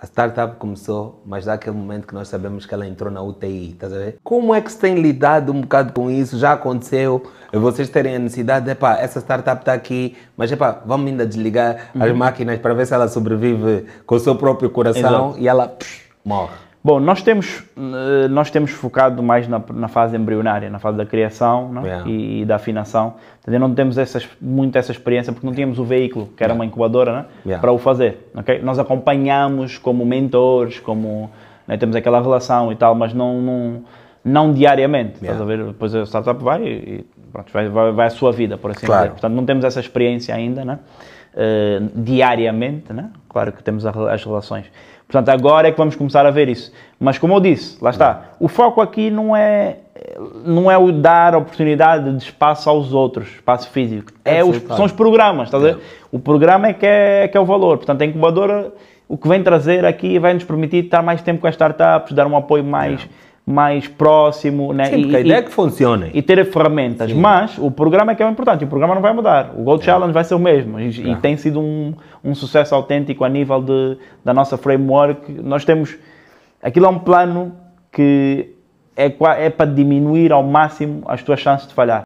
A startup começou, mas daquele momento que nós sabemos que ela entrou na UTI, estás a ver? Como é que se tem lidado um bocado com isso? Já aconteceu? Vocês terem a necessidade, epá, essa startup está aqui, mas epá, vamos ainda desligar uhum. as máquinas para ver se ela sobrevive com o seu próprio coração Exato. e ela psh, morre. Bom, nós temos, eh, nós temos focado mais na, na fase embrionária, na fase da criação não? É? Yeah. E, e, da afinação. Entendeu? Não temos essas, muito essa experiência porque não tínhamos o veículo, que era yeah. uma incubadora, é? yeah. para o fazer. Okay? Nós acompanhamos como mentores, como né, temos aquela relação e tal, mas não, não, não diariamente. Yeah. Estás a ver? Depois a startup vai e pronto, vai, vai, vai a sua vida, por assim claro. dizer. Portanto, não temos essa experiência ainda. É? Eh, diariamente, né? claro que temos as relações. Portanto, agora é que vamos começar a ver isso. Mas como eu disse, lá está, o foco aqui não é não é o dar oportunidade de espaço aos outros, espaço físico. É, é os, são os programas, estás é. a ver? É. O programa é que é, é, que é o valor. Portanto, a incubadora, o que vem trazer aqui vai nos permitir estar mais tempo com as startups, dar um apoio mais é mais próximo. Né? Sim, e, a ideia e, é que funcione. E ter ferramentas. Sim. Mas o programa é que é o importante, o programa não vai mudar. O Gold é. Challenge vai ser o mesmo. E, e é. tem sido um, um, sucesso autêntico a nível de, da nossa framework. Nós temos. Aquilo é um plano que é, é para diminuir ao máximo as tuas chances de falhar.